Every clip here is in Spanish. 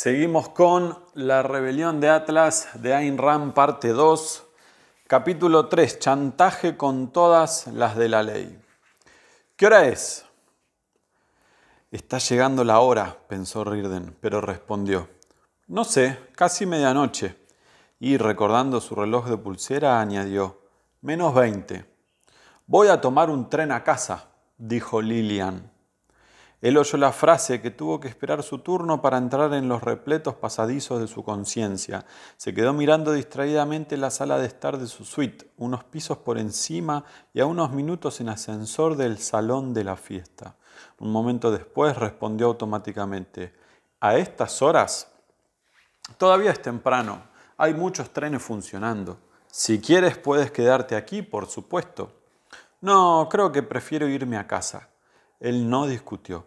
Seguimos con La rebelión de Atlas de Ayn Rand, parte 2, capítulo 3, chantaje con todas las de la ley. ¿Qué hora es? Está llegando la hora, pensó Rirden, pero respondió, no sé, casi medianoche. Y recordando su reloj de pulsera, añadió, menos 20. Voy a tomar un tren a casa, dijo Lilian. Él oyó la frase que tuvo que esperar su turno para entrar en los repletos pasadizos de su conciencia. Se quedó mirando distraídamente la sala de estar de su suite, unos pisos por encima y a unos minutos en ascensor del salón de la fiesta. Un momento después respondió automáticamente, ¿a estas horas? Todavía es temprano, hay muchos trenes funcionando. Si quieres puedes quedarte aquí, por supuesto. No, creo que prefiero irme a casa. Él no discutió.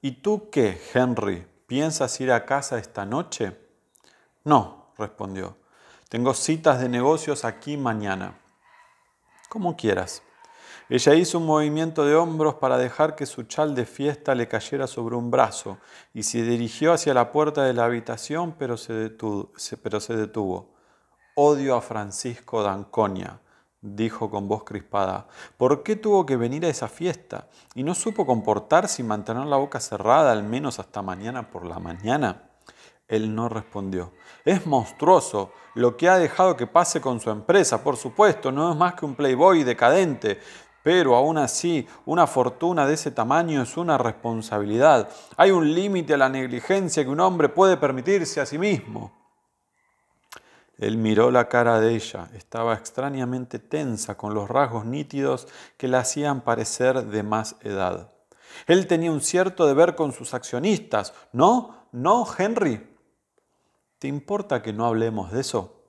¿Y tú qué, Henry? ¿Piensas ir a casa esta noche? No, respondió. Tengo citas de negocios aquí mañana. Como quieras. Ella hizo un movimiento de hombros para dejar que su chal de fiesta le cayera sobre un brazo y se dirigió hacia la puerta de la habitación, pero se detuvo. Odio a Francisco Danconia dijo con voz crispada, ¿por qué tuvo que venir a esa fiesta? ¿Y no supo comportarse y mantener la boca cerrada al menos hasta mañana por la mañana? Él no respondió. Es monstruoso lo que ha dejado que pase con su empresa, por supuesto, no es más que un playboy decadente, pero aún así una fortuna de ese tamaño es una responsabilidad. Hay un límite a la negligencia que un hombre puede permitirse a sí mismo. Él miró la cara de ella, estaba extrañamente tensa, con los rasgos nítidos que la hacían parecer de más edad. Él tenía un cierto deber con sus accionistas. No, no, Henry. ¿Te importa que no hablemos de eso?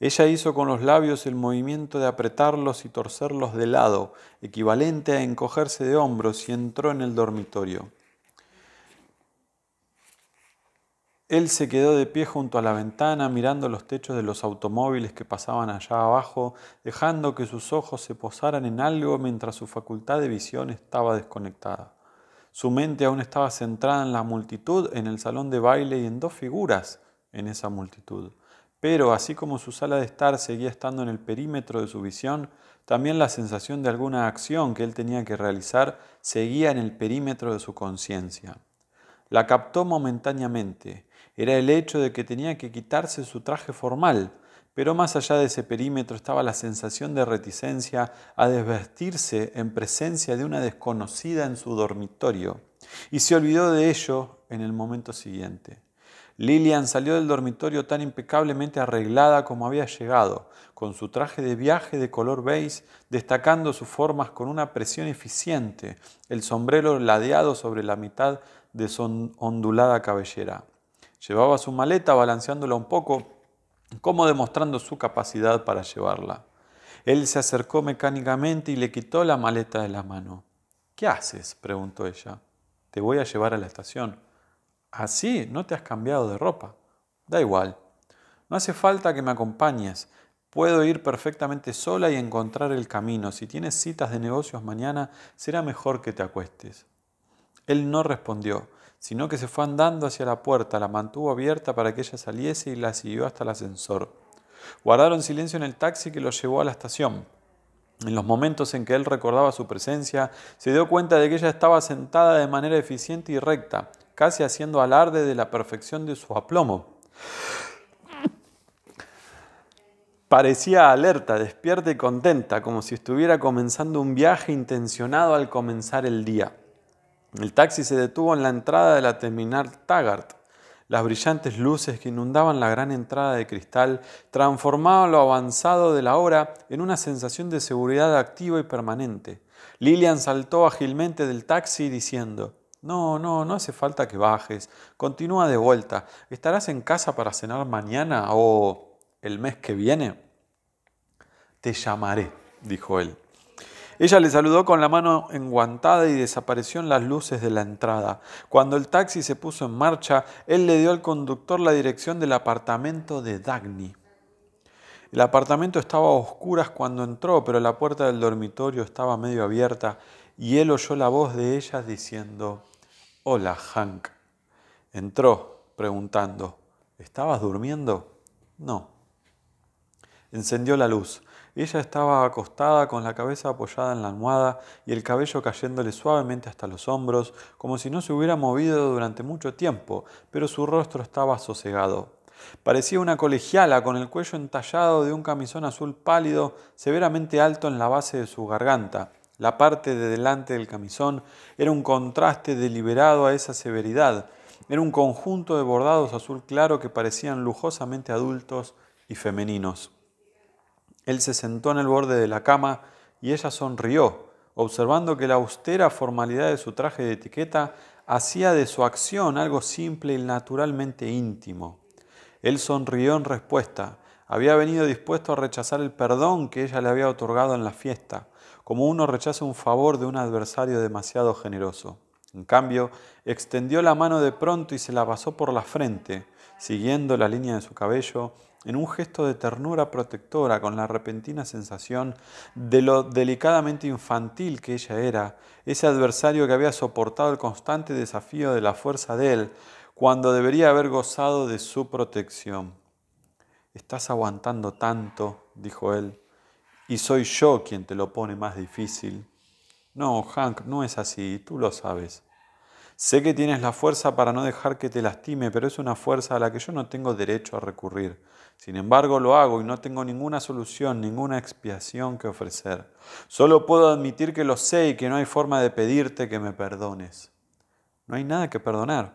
Ella hizo con los labios el movimiento de apretarlos y torcerlos de lado, equivalente a encogerse de hombros, y entró en el dormitorio. Él se quedó de pie junto a la ventana mirando los techos de los automóviles que pasaban allá abajo, dejando que sus ojos se posaran en algo mientras su facultad de visión estaba desconectada. Su mente aún estaba centrada en la multitud, en el salón de baile y en dos figuras en esa multitud. Pero así como su sala de estar seguía estando en el perímetro de su visión, también la sensación de alguna acción que él tenía que realizar seguía en el perímetro de su conciencia. La captó momentáneamente, era el hecho de que tenía que quitarse su traje formal, pero más allá de ese perímetro estaba la sensación de reticencia a desvestirse en presencia de una desconocida en su dormitorio, y se olvidó de ello en el momento siguiente. Lillian salió del dormitorio tan impecablemente arreglada como había llegado, con su traje de viaje de color beige, destacando sus formas con una presión eficiente, el sombrero ladeado sobre la mitad de su ondulada cabellera. Llevaba su maleta balanceándola un poco, como demostrando su capacidad para llevarla. Él se acercó mecánicamente y le quitó la maleta de la mano. ¿Qué haces? preguntó ella. Te voy a llevar a la estación. Así, ah, no te has cambiado de ropa. Da igual. No hace falta que me acompañes. Puedo ir perfectamente sola y encontrar el camino. Si tienes citas de negocios mañana, será mejor que te acuestes. Él no respondió sino que se fue andando hacia la puerta, la mantuvo abierta para que ella saliese y la siguió hasta el ascensor. Guardaron silencio en el taxi que lo llevó a la estación. En los momentos en que él recordaba su presencia, se dio cuenta de que ella estaba sentada de manera eficiente y recta, casi haciendo alarde de la perfección de su aplomo. Parecía alerta, despierta y contenta, como si estuviera comenzando un viaje intencionado al comenzar el día. El taxi se detuvo en la entrada de la terminal Taggart. Las brillantes luces que inundaban la gran entrada de cristal transformaban lo avanzado de la hora en una sensación de seguridad activa y permanente. Lillian saltó ágilmente del taxi diciendo, No, no, no hace falta que bajes. Continúa de vuelta. ¿Estarás en casa para cenar mañana o el mes que viene? Te llamaré, dijo él. Ella le saludó con la mano enguantada y desapareció en las luces de la entrada. Cuando el taxi se puso en marcha, él le dio al conductor la dirección del apartamento de Dagny. El apartamento estaba a oscuras cuando entró, pero la puerta del dormitorio estaba medio abierta y él oyó la voz de ella diciendo, Hola, Hank. Entró, preguntando, ¿estabas durmiendo? No. Encendió la luz. Ella estaba acostada con la cabeza apoyada en la almohada y el cabello cayéndole suavemente hasta los hombros, como si no se hubiera movido durante mucho tiempo, pero su rostro estaba sosegado. Parecía una colegiala con el cuello entallado de un camisón azul pálido severamente alto en la base de su garganta. La parte de delante del camisón era un contraste deliberado a esa severidad. Era un conjunto de bordados azul claro que parecían lujosamente adultos y femeninos. Él se sentó en el borde de la cama y ella sonrió, observando que la austera formalidad de su traje de etiqueta hacía de su acción algo simple y naturalmente íntimo. Él sonrió en respuesta. Había venido dispuesto a rechazar el perdón que ella le había otorgado en la fiesta, como uno rechaza un favor de un adversario demasiado generoso. En cambio, extendió la mano de pronto y se la pasó por la frente, siguiendo la línea de su cabello en un gesto de ternura protectora con la repentina sensación de lo delicadamente infantil que ella era, ese adversario que había soportado el constante desafío de la fuerza de él, cuando debería haber gozado de su protección. Estás aguantando tanto, dijo él, y soy yo quien te lo pone más difícil. No, Hank, no es así, tú lo sabes. Sé que tienes la fuerza para no dejar que te lastime, pero es una fuerza a la que yo no tengo derecho a recurrir. Sin embargo, lo hago y no tengo ninguna solución, ninguna expiación que ofrecer. Solo puedo admitir que lo sé y que no hay forma de pedirte que me perdones. No hay nada que perdonar.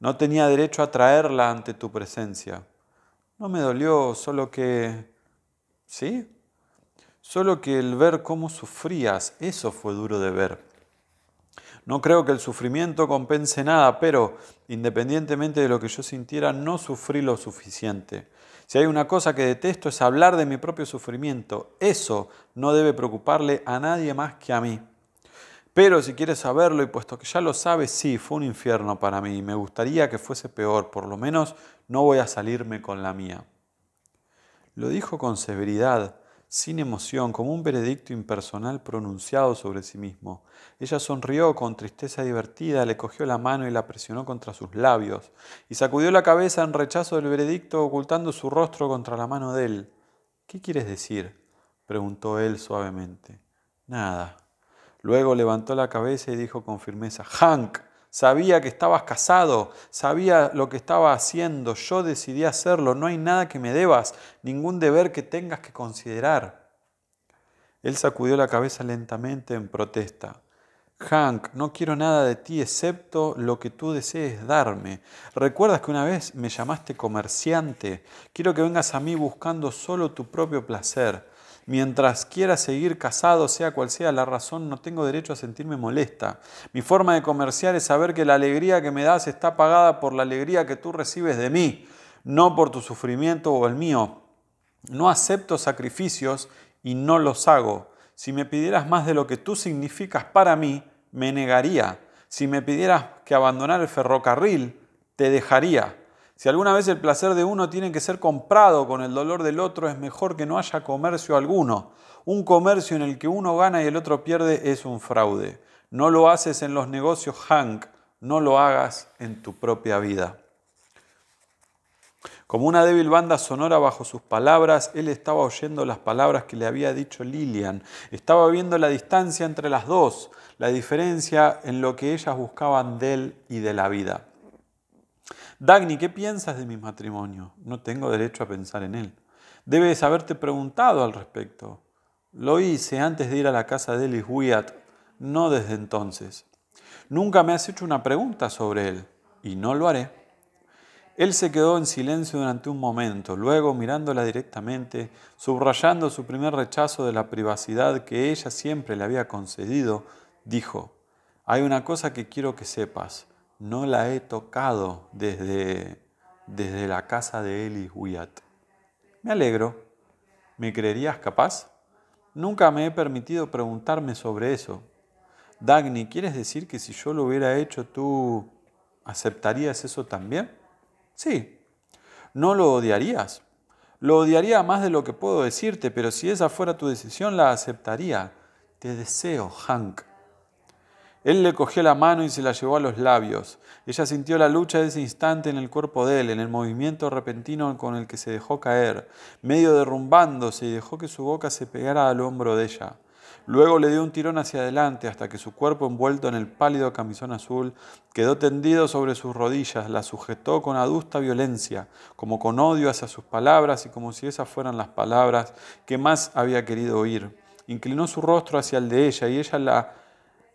No tenía derecho a traerla ante tu presencia. No me dolió, solo que... ¿Sí? Solo que el ver cómo sufrías, eso fue duro de ver. No creo que el sufrimiento compense nada, pero independientemente de lo que yo sintiera, no sufrí lo suficiente. Si hay una cosa que detesto es hablar de mi propio sufrimiento. Eso no debe preocuparle a nadie más que a mí. Pero si quieres saberlo, y puesto que ya lo sabes, sí, fue un infierno para mí. Me gustaría que fuese peor, por lo menos no voy a salirme con la mía. Lo dijo con severidad, sin emoción, como un veredicto impersonal pronunciado sobre sí mismo. Ella sonrió con tristeza divertida, le cogió la mano y la presionó contra sus labios, y sacudió la cabeza en rechazo del veredicto, ocultando su rostro contra la mano de él. ¿Qué quieres decir? preguntó él suavemente. Nada. Luego levantó la cabeza y dijo con firmeza, Hank sabía que estabas casado, sabía lo que estaba haciendo, yo decidí hacerlo, no hay nada que me debas, ningún deber que tengas que considerar. Él sacudió la cabeza lentamente en protesta. Hank, no quiero nada de ti excepto lo que tú desees darme. ¿Recuerdas que una vez me llamaste comerciante? Quiero que vengas a mí buscando solo tu propio placer. Mientras quiera seguir casado, sea cual sea la razón, no tengo derecho a sentirme molesta. Mi forma de comerciar es saber que la alegría que me das está pagada por la alegría que tú recibes de mí, no por tu sufrimiento o el mío. No acepto sacrificios y no los hago. Si me pidieras más de lo que tú significas para mí, me negaría. Si me pidieras que abandonara el ferrocarril, te dejaría. Si alguna vez el placer de uno tiene que ser comprado con el dolor del otro, es mejor que no haya comercio alguno. Un comercio en el que uno gana y el otro pierde es un fraude. No lo haces en los negocios, Hank, no lo hagas en tu propia vida. Como una débil banda sonora bajo sus palabras, él estaba oyendo las palabras que le había dicho Lillian. Estaba viendo la distancia entre las dos, la diferencia en lo que ellas buscaban de él y de la vida. Dagny, ¿qué piensas de mi matrimonio? No tengo derecho a pensar en él. Debes haberte preguntado al respecto. Lo hice antes de ir a la casa de Ellis Wyatt, no desde entonces. Nunca me has hecho una pregunta sobre él, y no lo haré. Él se quedó en silencio durante un momento, luego mirándola directamente, subrayando su primer rechazo de la privacidad que ella siempre le había concedido, dijo, hay una cosa que quiero que sepas no la he tocado desde, desde la casa de Eli Wyatt. Me alegro. ¿Me creerías capaz? Nunca me he permitido preguntarme sobre eso. Dagny, ¿quieres decir que si yo lo hubiera hecho tú aceptarías eso también? Sí. ¿No lo odiarías? Lo odiaría más de lo que puedo decirte, pero si esa fuera tu decisión la aceptaría. Te deseo, Hank, él le cogió la mano y se la llevó a los labios. Ella sintió la lucha de ese instante en el cuerpo de él, en el movimiento repentino con el que se dejó caer, medio derrumbándose y dejó que su boca se pegara al hombro de ella. Luego le dio un tirón hacia adelante hasta que su cuerpo envuelto en el pálido camisón azul quedó tendido sobre sus rodillas, la sujetó con adusta violencia, como con odio hacia sus palabras y como si esas fueran las palabras que más había querido oír. Inclinó su rostro hacia el de ella y ella la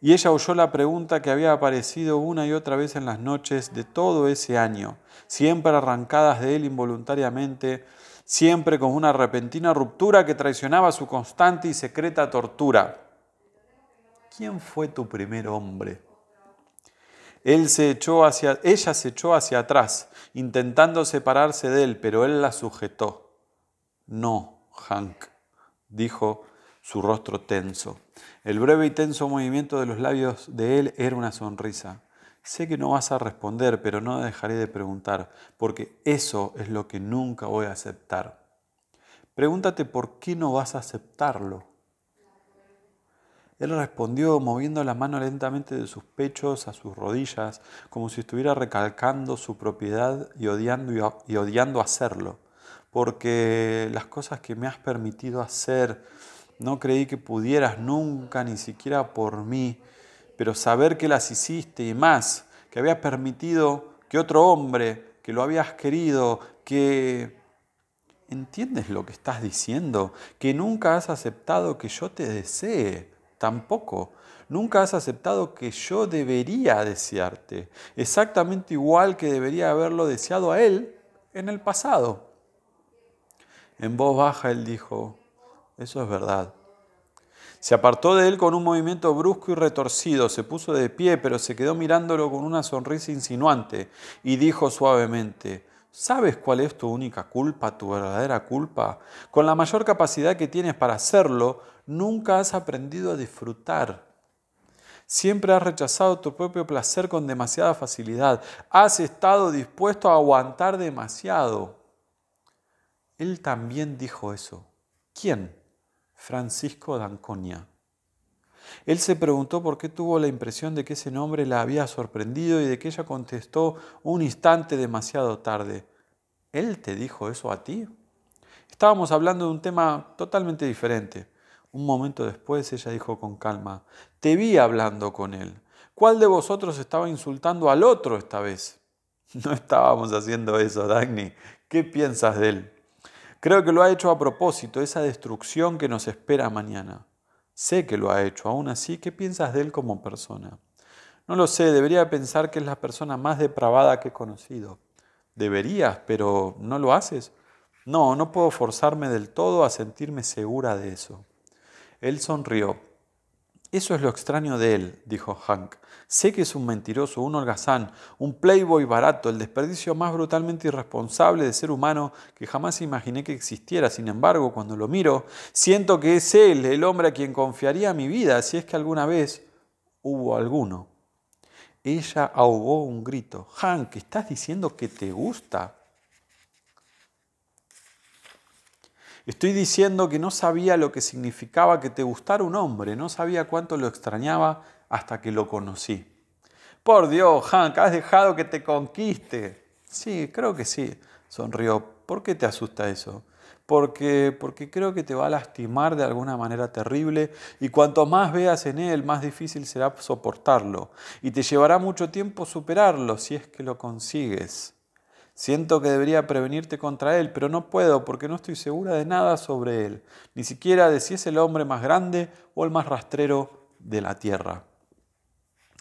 y ella oyó la pregunta que había aparecido una y otra vez en las noches de todo ese año, siempre arrancadas de él involuntariamente, siempre con una repentina ruptura que traicionaba su constante y secreta tortura. ¿Quién fue tu primer hombre? Él se echó hacia, ella se echó hacia atrás, intentando separarse de él, pero él la sujetó. No, Hank, dijo su rostro tenso. El breve y tenso movimiento de los labios de él era una sonrisa. Sé que no vas a responder, pero no dejaré de preguntar, porque eso es lo que nunca voy a aceptar. Pregúntate por qué no vas a aceptarlo. Él respondió moviendo la mano lentamente de sus pechos a sus rodillas, como si estuviera recalcando su propiedad y odiando, y odiando hacerlo, porque las cosas que me has permitido hacer, no creí que pudieras nunca, ni siquiera por mí, pero saber que las hiciste y más, que habías permitido que otro hombre, que lo habías querido, que... ¿Entiendes lo que estás diciendo? Que nunca has aceptado que yo te desee, tampoco. Nunca has aceptado que yo debería desearte, exactamente igual que debería haberlo deseado a él en el pasado. En voz baja él dijo, eso es verdad. Se apartó de él con un movimiento brusco y retorcido, se puso de pie, pero se quedó mirándolo con una sonrisa insinuante y dijo suavemente, ¿Sabes cuál es tu única culpa, tu verdadera culpa? Con la mayor capacidad que tienes para hacerlo, nunca has aprendido a disfrutar. Siempre has rechazado tu propio placer con demasiada facilidad. Has estado dispuesto a aguantar demasiado. Él también dijo eso. ¿Quién? Francisco d'Anconia. Él se preguntó por qué tuvo la impresión de que ese nombre la había sorprendido y de que ella contestó un instante demasiado tarde. ¿Él te dijo eso a ti? Estábamos hablando de un tema totalmente diferente. Un momento después ella dijo con calma, te vi hablando con él. ¿Cuál de vosotros estaba insultando al otro esta vez? No estábamos haciendo eso, Dagny. ¿Qué piensas de él? Creo que lo ha hecho a propósito, esa destrucción que nos espera mañana. Sé que lo ha hecho, aún así, ¿qué piensas de él como persona? No lo sé, debería pensar que es la persona más depravada que he conocido. Deberías, pero no lo haces. No, no puedo forzarme del todo a sentirme segura de eso. Él sonrió eso es lo extraño de él, dijo Hank. Sé que es un mentiroso, un holgazán, un playboy barato, el desperdicio más brutalmente irresponsable de ser humano que jamás imaginé que existiera. Sin embargo, cuando lo miro, siento que es él, el hombre a quien confiaría mi vida si es que alguna vez hubo alguno. Ella ahogó un grito. Hank, ¿estás diciendo que te gusta? Estoy diciendo que no sabía lo que significaba que te gustara un hombre, no sabía cuánto lo extrañaba hasta que lo conocí. Por Dios, Hank, has dejado que te conquiste. Sí, creo que sí, sonrió. ¿Por qué te asusta eso? Porque, porque creo que te va a lastimar de alguna manera terrible y cuanto más veas en él, más difícil será soportarlo y te llevará mucho tiempo superarlo si es que lo consigues. Siento que debería prevenirte contra él, pero no puedo porque no estoy segura de nada sobre él, ni siquiera de si es el hombre más grande o el más rastrero de la tierra.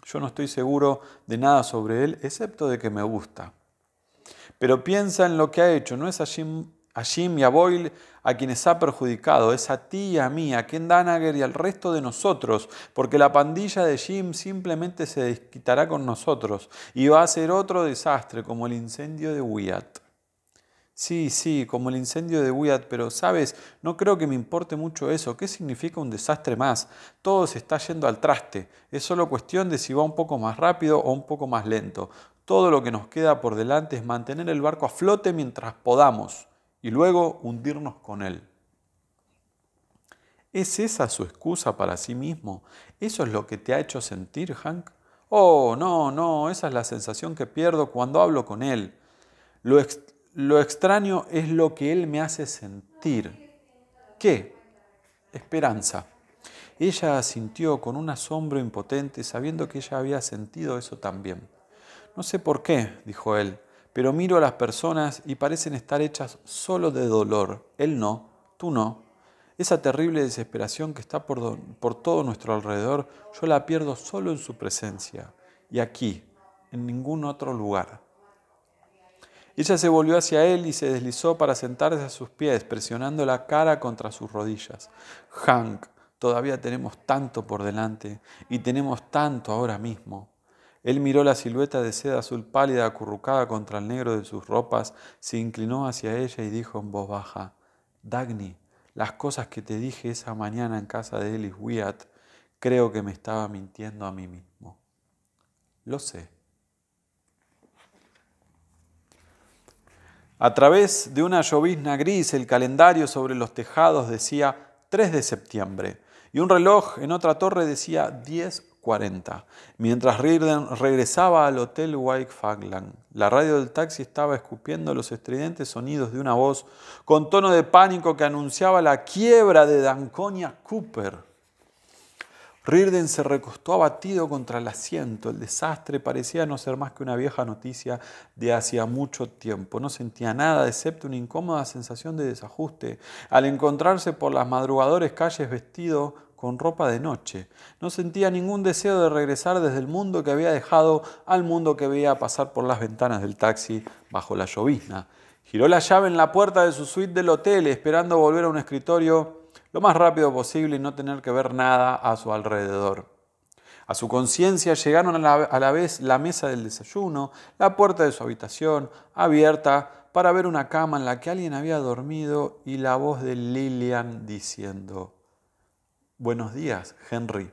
Yo no estoy seguro de nada sobre él, excepto de que me gusta. Pero piensa en lo que ha hecho, ¿no es allí a Jim y a Boyle, a quienes ha perjudicado, es a ti y a mí, a Ken Danager y al resto de nosotros, porque la pandilla de Jim simplemente se desquitará con nosotros y va a ser otro desastre como el incendio de Wyatt. Sí, sí, como el incendio de Wyatt, pero sabes, no creo que me importe mucho eso. ¿Qué significa un desastre más? Todo se está yendo al traste. Es solo cuestión de si va un poco más rápido o un poco más lento. Todo lo que nos queda por delante es mantener el barco a flote mientras podamos y luego hundirnos con Él. ¿Es esa su excusa para sí mismo? ¿Eso es lo que te ha hecho sentir, Hank? Oh, no, no, esa es la sensación que pierdo cuando hablo con Él. Lo, extraño es lo que Él me hace sentir. ¿Qué? Esperanza. Ella sintió con un asombro impotente, sabiendo que ella había sentido eso también. No sé por qué, dijo él, pero miro a las personas y parecen estar hechas solo de dolor. Él no, tú no. Esa terrible desesperación que está por, por todo nuestro alrededor, yo la pierdo solo en su presencia y aquí, en ningún otro lugar. Ella se volvió hacia él y se deslizó para sentarse a sus pies, presionando la cara contra sus rodillas. Hank, todavía tenemos tanto por delante y tenemos tanto ahora mismo. Él miró la silueta de seda azul pálida acurrucada contra el negro de sus ropas, se inclinó hacia ella y dijo en voz baja, Dagny, las cosas que te dije esa mañana en casa de Ellis Wyatt, creo que me estaba mintiendo a mí mismo. Lo sé. A través de una llovizna gris, el calendario sobre los tejados decía 3 de septiembre y un reloj en otra torre decía 10 Mientras Rirden regresaba al hotel White Fagland, la radio del taxi estaba escupiendo los estridentes sonidos de una voz con tono de pánico que anunciaba la quiebra de Danconia Cooper. Rirden se recostó abatido contra el asiento. El desastre parecía no ser más que una vieja noticia de hacía mucho tiempo. No sentía nada excepto una incómoda sensación de desajuste al encontrarse por las madrugadores calles vestido con ropa de noche. No sentía ningún deseo de regresar desde el mundo que había dejado al mundo que veía pasar por las ventanas del taxi bajo la llovizna. Giró la llave en la puerta de su suite del hotel, esperando volver a un escritorio lo más rápido posible y no tener que ver nada a su alrededor. A su conciencia llegaron a la, a la, vez la mesa del desayuno, la puerta de su habitación, abierta, para ver una cama en la que alguien había dormido y la voz de Lillian diciendo, Buenos días, Henry.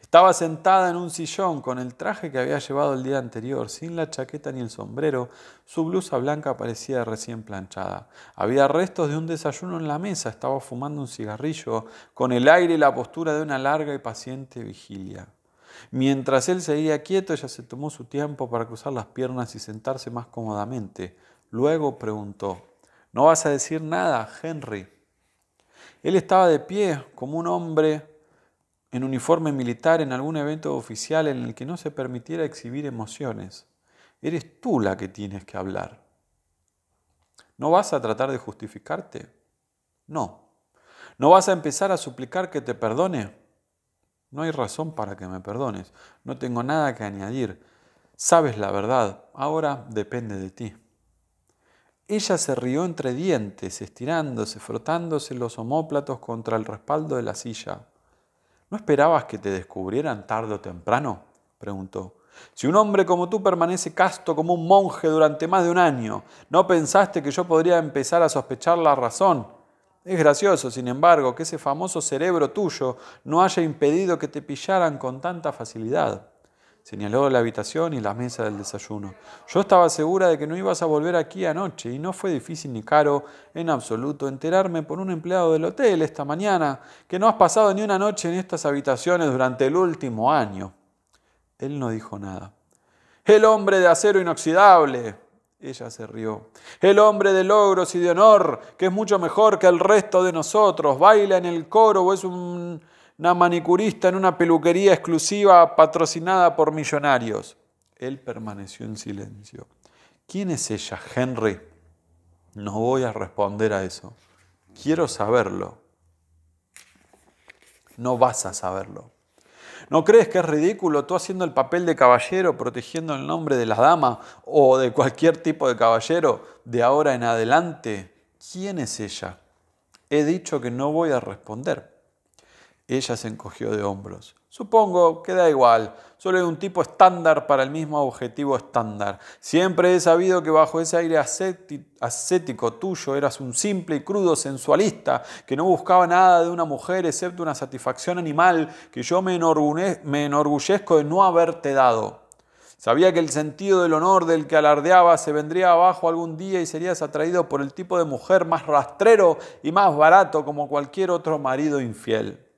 Estaba sentada en un sillón con el traje que había llevado el día anterior, sin la chaqueta ni el sombrero. Su blusa blanca parecía recién planchada. Había restos de un desayuno en la mesa. Estaba fumando un cigarrillo, con el aire y la postura de una larga y paciente vigilia. Mientras él seguía quieto, ella se tomó su tiempo para cruzar las piernas y sentarse más cómodamente. Luego preguntó, ¿No vas a decir nada, Henry? Él estaba de pie como un hombre en uniforme militar en algún evento oficial en el que no se permitiera exhibir emociones. Eres tú la que tienes que hablar. ¿No vas a tratar de justificarte? No. ¿No vas a empezar a suplicar que te perdone? No hay razón para que me perdones. No tengo nada que añadir. Sabes la verdad. Ahora depende de ti. Ella se rió entre dientes, estirándose, frotándose los omóplatos contra el respaldo de la silla. ¿No esperabas que te descubrieran tarde o temprano? preguntó. Si un hombre como tú permanece casto como un monje durante más de un año, ¿no pensaste que yo podría empezar a sospechar la razón? Es gracioso, sin embargo, que ese famoso cerebro tuyo no haya impedido que te pillaran con tanta facilidad. Señaló la habitación y la mesa del desayuno. Yo estaba segura de que no ibas a volver aquí anoche y no fue difícil ni caro en absoluto enterarme por un empleado del hotel esta mañana que no has pasado ni una noche en estas habitaciones durante el último año. Él no dijo nada. El hombre de acero inoxidable. Ella se rió. El hombre de logros y de honor, que es mucho mejor que el resto de nosotros, baila en el coro o es un una manicurista en una peluquería exclusiva patrocinada por millonarios. Él permaneció en silencio. ¿Quién es ella, Henry? No voy a responder a eso. Quiero saberlo. No vas a saberlo. ¿No crees que es ridículo tú haciendo el papel de caballero, protegiendo el nombre de la dama o de cualquier tipo de caballero de ahora en adelante? ¿Quién es ella? He dicho que no voy a responder. Ella se encogió de hombros. Supongo que da igual, solo es un tipo estándar para el mismo objetivo estándar. Siempre he sabido que bajo ese aire ascético tuyo eras un simple y crudo sensualista que no buscaba nada de una mujer excepto una satisfacción animal que yo me, me enorgullezco de no haberte dado. Sabía que el sentido del honor del que alardeaba se vendría abajo algún día y serías atraído por el tipo de mujer más rastrero y más barato como cualquier otro marido infiel.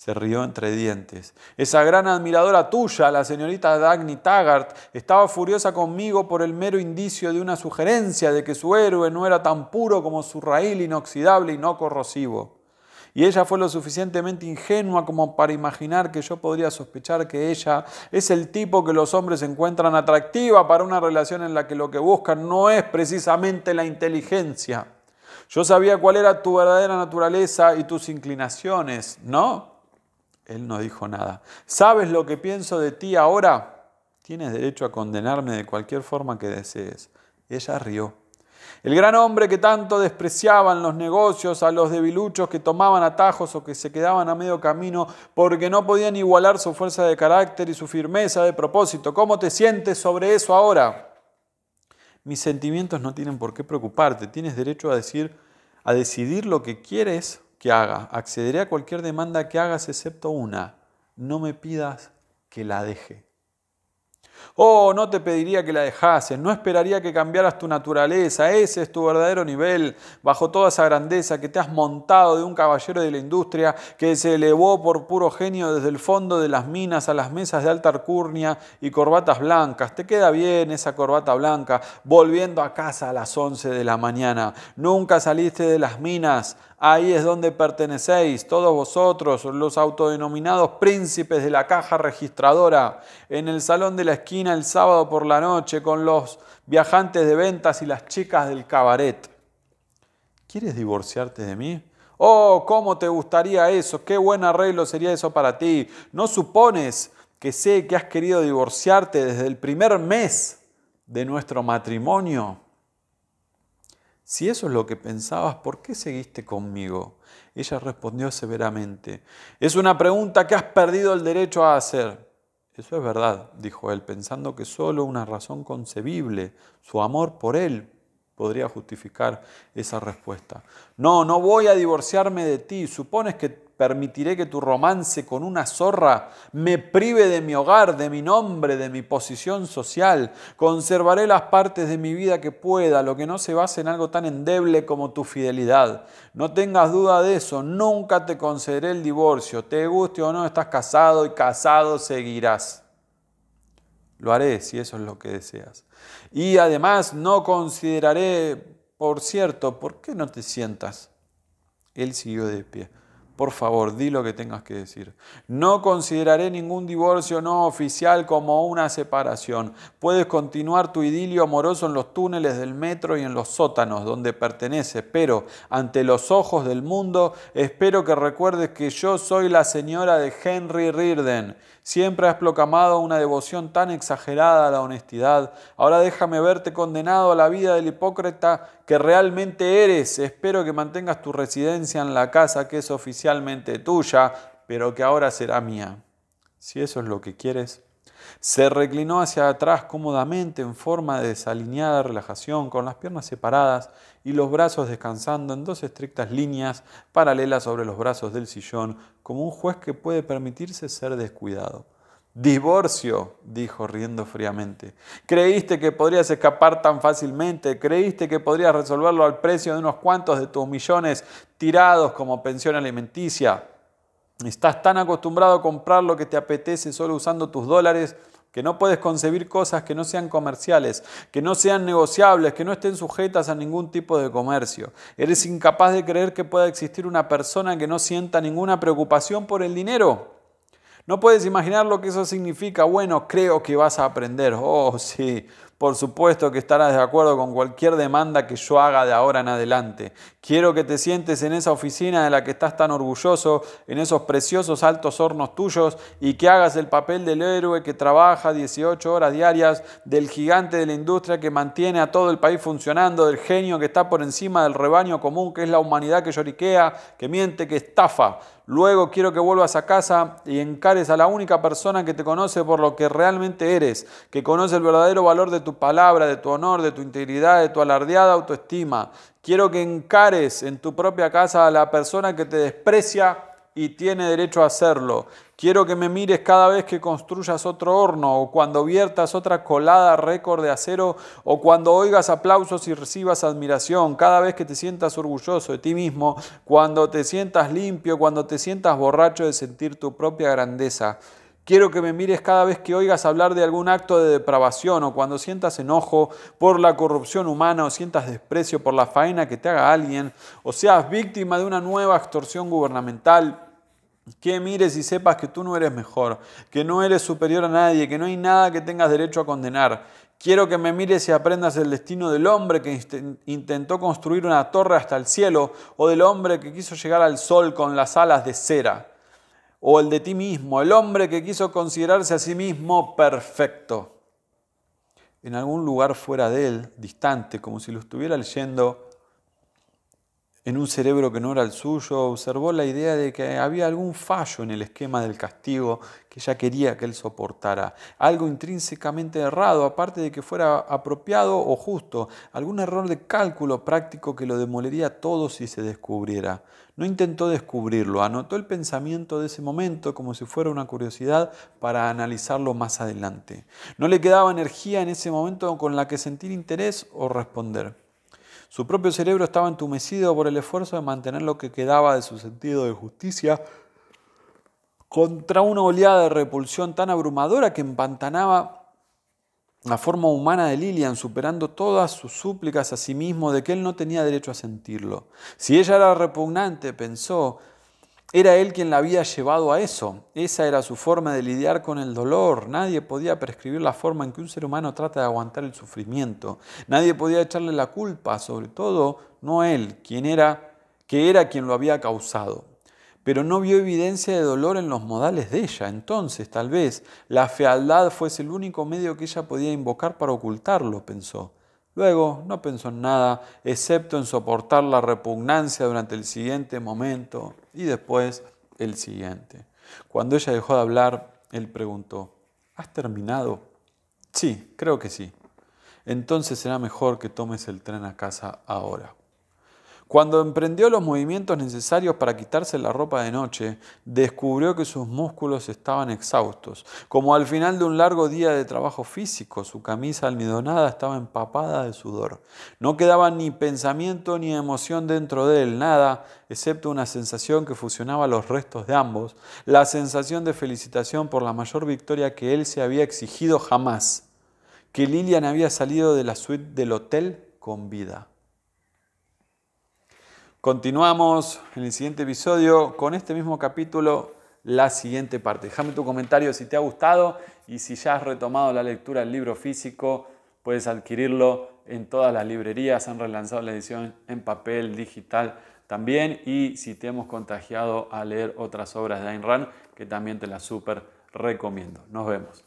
Se rió entre dientes. Esa gran admiradora tuya, la señorita Dagny Taggart, estaba furiosa conmigo por el mero indicio de una sugerencia de que su héroe no era tan puro como su raíl inoxidable y no corrosivo. Y ella fue lo suficientemente ingenua como para imaginar que yo podría sospechar que ella es el tipo que los hombres encuentran atractiva para una relación en la que lo que buscan no es precisamente la inteligencia. Yo sabía cuál era tu verdadera naturaleza y tus inclinaciones, ¿no? Él no dijo nada. ¿Sabes lo que pienso de ti ahora? Tienes derecho a condenarme de cualquier forma que desees. Ella rió. El gran hombre que tanto despreciaban los negocios, a los debiluchos que tomaban atajos o que se quedaban a medio camino porque no podían igualar su fuerza de carácter y su firmeza de propósito. ¿Cómo te sientes sobre eso ahora? Mis sentimientos no tienen por qué preocuparte. Tienes derecho a decir, a decidir lo que quieres que haga Accederé a cualquier demanda que hagas excepto una. No me pidas que la deje. Oh, no te pediría que la dejases, no esperaría que cambiaras tu naturaleza, ese es tu verdadero nivel, bajo toda esa grandeza que te has montado de un caballero de la industria que se elevó por puro genio desde el fondo de las minas a las mesas de alta alcurnia y corbatas blancas. Te queda bien esa corbata blanca, volviendo a casa a las 11 de la mañana. Nunca saliste de las minas, ahí es donde pertenecéis, todos vosotros, los autodenominados príncipes de la caja registradora, en el salón de la esquina el sábado por la noche, con los viajantes de ventas y las chicas del cabaret. ¿Quieres divorciarte de mí? Oh, cómo te gustaría eso, qué buen arreglo sería eso para ti. ¿No supones que sé que has querido divorciarte desde el primer mes de nuestro matrimonio? Si eso es lo que pensabas, ¿por qué seguiste conmigo? Ella respondió severamente, es una pregunta que has perdido el derecho a hacer. Eso es verdad, dijo él, pensando que solo una razón concebible, su amor por él, podría justificar esa respuesta. No, no voy a divorciarme de ti. Supones que permitiré que tu romance con una zorra me prive de mi hogar, de mi nombre, de mi posición social. Conservaré las partes de mi vida que pueda, lo que no se base en algo tan endeble como tu fidelidad. No tengas duda de eso, nunca te concederé el divorcio. Te guste o no, estás casado y casado seguirás. Lo haré si eso es lo que deseas. Y además no consideraré, por cierto, ¿por qué no te sientas? Él siguió de pie. Por favor, di lo que tengas que decir. No consideraré ningún divorcio no oficial como una separación. Puedes continuar tu idilio amoroso en los túneles del metro y en los sótanos donde perteneces, pero ante los ojos del mundo espero que recuerdes que yo soy la señora de Henry Rirden. Siempre has proclamado una devoción tan exagerada a la honestidad. Ahora déjame verte condenado a la vida del hipócrita que realmente eres. Espero que mantengas tu residencia en la casa que es oficialmente tuya, pero que ahora será mía. Si eso es lo que quieres, se reclinó hacia atrás cómodamente en forma de desalineada relajación, con las piernas separadas y los brazos descansando en dos estrictas líneas paralelas sobre los brazos del sillón, como un juez que puede permitirse ser descuidado. Divorcio, dijo riendo fríamente. Creíste que podrías escapar tan fácilmente, creíste que podrías resolverlo al precio de unos cuantos de tus millones tirados como pensión alimenticia. Estás tan acostumbrado a comprar lo que te apetece solo usando tus dólares que no puedes concebir cosas que no sean comerciales, que no sean negociables, que no estén sujetas a ningún tipo de comercio. Eres incapaz de creer que pueda existir una persona que no sienta ninguna preocupación por el dinero. No puedes imaginar lo que eso significa. Bueno, creo que vas a aprender. Oh, sí, por supuesto que estarás de acuerdo con cualquier demanda que yo haga de ahora en adelante. Quiero que te sientes en esa oficina de la que estás tan orgulloso, en esos preciosos altos hornos tuyos, y que hagas el papel del héroe que trabaja 18 horas diarias, del gigante de la industria que mantiene a todo el país funcionando, del genio que está por encima del rebaño común que es la humanidad que lloriquea, que miente, que estafa. Luego quiero que vuelvas a casa y encares a la única persona que te conoce por lo que realmente eres, que conoce el verdadero valor de tu palabra, de tu honor, de tu integridad, de tu alardeada autoestima. Quiero que encares en tu propia casa a la persona que te desprecia y tiene derecho a hacerlo. Quiero que me mires cada vez que construyas otro horno o cuando viertas otra colada récord de acero o cuando oigas aplausos y recibas admiración, cada vez que te sientas orgulloso de ti mismo, cuando te sientas limpio, cuando te sientas borracho de sentir tu propia grandeza. Quiero que me mires cada vez que oigas hablar de algún acto de depravación o cuando sientas enojo por la corrupción humana o sientas desprecio por la faena que te haga alguien o seas víctima de una nueva extorsión gubernamental que mires y sepas que tú no eres mejor, que no eres superior a nadie, que no hay nada que tengas derecho a condenar. Quiero que me mires y aprendas el destino del hombre que intentó construir una torre hasta el cielo, o del hombre que quiso llegar al sol con las alas de cera, o el de ti mismo, el hombre que quiso considerarse a sí mismo perfecto. En algún lugar fuera de él, distante, como si lo estuviera leyendo en un cerebro que no era el suyo, observó la idea de que había algún fallo en el esquema del castigo que ya quería que él soportara, algo intrínsecamente errado, aparte de que fuera apropiado o justo, algún error de cálculo práctico que lo demolería todo si se descubriera. No intentó descubrirlo, anotó el pensamiento de ese momento como si fuera una curiosidad para analizarlo más adelante. No le quedaba energía en ese momento con la que sentir interés o responder. Su propio cerebro estaba entumecido por el esfuerzo de mantener lo que quedaba de su sentido de justicia contra una oleada de repulsión tan abrumadora que empantanaba la forma humana de Lilian, superando todas sus súplicas a sí mismo de que él no tenía derecho a sentirlo. Si ella era repugnante, pensó, era él quien la había llevado a eso. Esa era su forma de lidiar con el dolor. Nadie podía prescribir la forma en que un ser humano trata de aguantar el sufrimiento. Nadie podía echarle la culpa, sobre todo no él, quien era, que era quien lo había causado. Pero no vio evidencia de dolor en los modales de ella. Entonces, tal vez, la fealdad fuese el único medio que ella podía invocar para ocultarlo, pensó. Luego no pensó en nada, excepto en soportar la repugnancia durante el siguiente momento y después el siguiente. Cuando ella dejó de hablar, él preguntó, ¿Has terminado? Sí, creo que sí. Entonces será mejor que tomes el tren a casa ahora. Cuando emprendió los movimientos necesarios para quitarse la ropa de noche, descubrió que sus músculos estaban exhaustos. Como al final de un largo día de trabajo físico, su camisa almidonada estaba empapada de sudor. No quedaba ni pensamiento ni emoción dentro de él, nada, excepto una sensación que fusionaba los restos de ambos, la sensación de felicitación por la mayor victoria que él se había exigido jamás, que Lilian había salido de la suite del hotel con vida. Continuamos en el siguiente episodio con este mismo capítulo, la siguiente parte. Déjame tu comentario si te ha gustado y si ya has retomado la lectura del libro físico, puedes adquirirlo en todas las librerías, han relanzado la edición en papel, digital también y si te hemos contagiado a leer otras obras de Ayn Rand, que también te las súper recomiendo. Nos vemos.